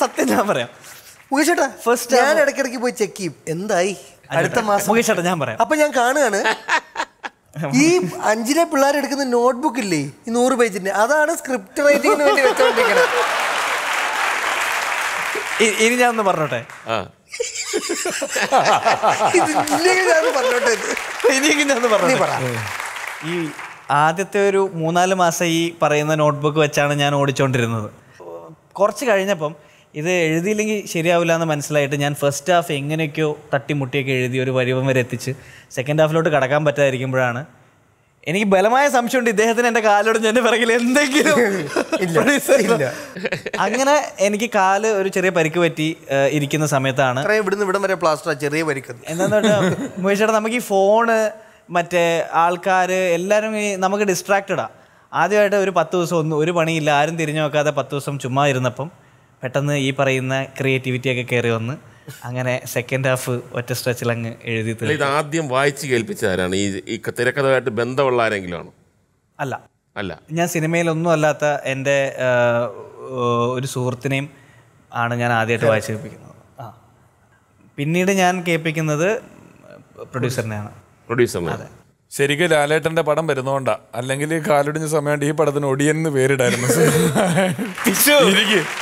സത്യം ഞാൻ പറയാം മുകേഷ് ചേട്ടാ ഫസ്റ്റ് ഞാൻ ഇടയ്ക്കിടയ്ക്ക് പോയി ചെക്ക് ചെയ്യും എന്തായി അടുത്ത മാസം മുകേഷ് ചേട്ടാ ഞാൻ പറയാം അപ്പൊ ഞാൻ കാണുകയാണ് ഈ അഞ്ചിലെ പിള്ളേർ എടുക്കുന്ന നോട്ട്ബുക്ക് ഇല്ലേ ഈ നൂറ് പേജിന്റെ അതാണ് സ്ക്രിപ്റ്റ് റൈറ്റിംഗിന് വേണ്ടി വെച്ചോണ്ടിരിക്കുന്നത് ഇനി ഞാൻ ഒന്ന് പറഞ്ഞോട്ടെ പറഞ്ഞോട്ടെ ഇനി ഈ ആദ്യത്തെ ഒരു മൂന്നാല് മാസം ഈ പറയുന്ന നോട്ട്ബുക്ക് വെച്ചാണ് ഞാൻ ഓടിച്ചോണ്ടിരുന്നത് കുറച്ച് കഴിഞ്ഞപ്പം ഇത് എഴുതിയില്ലെങ്കിൽ ശരിയാവില്ല എന്ന് മനസ്സിലായിട്ട് ഞാൻ ഫസ്റ്റ് ഹാഫ് എങ്ങനെയൊക്കെയോ തട്ടിമുട്ടിയൊക്കെ എഴുതി ഒരു വരിവം വരെ എത്തിച്ച് സെക്കൻഡ് ഹാഫിലോട്ട് കടക്കാൻ പറ്റാതിരിക്കുമ്പോഴാണ് എനിക്ക് ബലമായ സംശയമുണ്ട് ഇദ്ദേഹത്തിന് എൻ്റെ കാലോട് ഞാൻ പിറകിൽ എന്തെങ്കിലും അങ്ങനെ എനിക്ക് കാല് ഒരു ചെറിയ പരിക്ക് പറ്റി ഇരിക്കുന്ന സമയത്താണ് ഇവിടുന്ന് ഇവിടം വരെ പ്ലാസ്റ്റർ ചെറിയ പരിക്ക് എന്താന്ന് പറഞ്ഞാൽ മുഴിച്ചേട്ടാ നമുക്ക് ഈ ഫോണ് മറ്റേ ആൾക്കാർ എല്ലാവരും നമുക്ക് ഡിസ്ട്രാക്റ്റഡാണ് ആദ്യമായിട്ട് ഒരു പത്ത് ദിവസം ഒന്നും ഒരു പണിയില്ല ആരും തിരിഞ്ഞു നോക്കാതെ പത്ത് ദിവസം ചുമ്മാ ഇരുന്നപ്പം പെട്ടെന്ന് ഈ പറയുന്ന ഒക്കെ കയറി വന്ന് അങ്ങനെ സെക്കൻഡ് ഹാഫ് ഒറ്റ സ്ട്രെച്ചിൽ അങ്ങ് എഴുതി ഇത് ആദ്യം വായിച്ച് കേൾപ്പിച്ച ആരാണ് ഈ ഈ തിരക്കഥയായിട്ട് ബന്ധമുള്ള ആരെങ്കിലും ആണ് അല്ല അല്ല ഞാൻ സിനിമയിലൊന്നും അല്ലാത്ത എൻ്റെ ഒരു സുഹൃത്തിനെയും ആണ് ഞാൻ ആദ്യമായിട്ട് വായിച്ച് കേൾപ്പിക്കുന്നത് ആ പിന്നീട് ഞാൻ കേൾപ്പിക്കുന്നത് പ്രൊഡ്യൂസറിനെയാണ് പ്രൊഡ്യൂസറിനെ അതെ ശരിക്കും ലാലേട്ടന്റെ പടം വരുന്നോണ്ടാ അല്ലെങ്കിൽ കാലൊടിഞ്ഞ സമയം ഈ പടത്തിന് ഒടിയെന്ന് പേരിടായിരുന്നു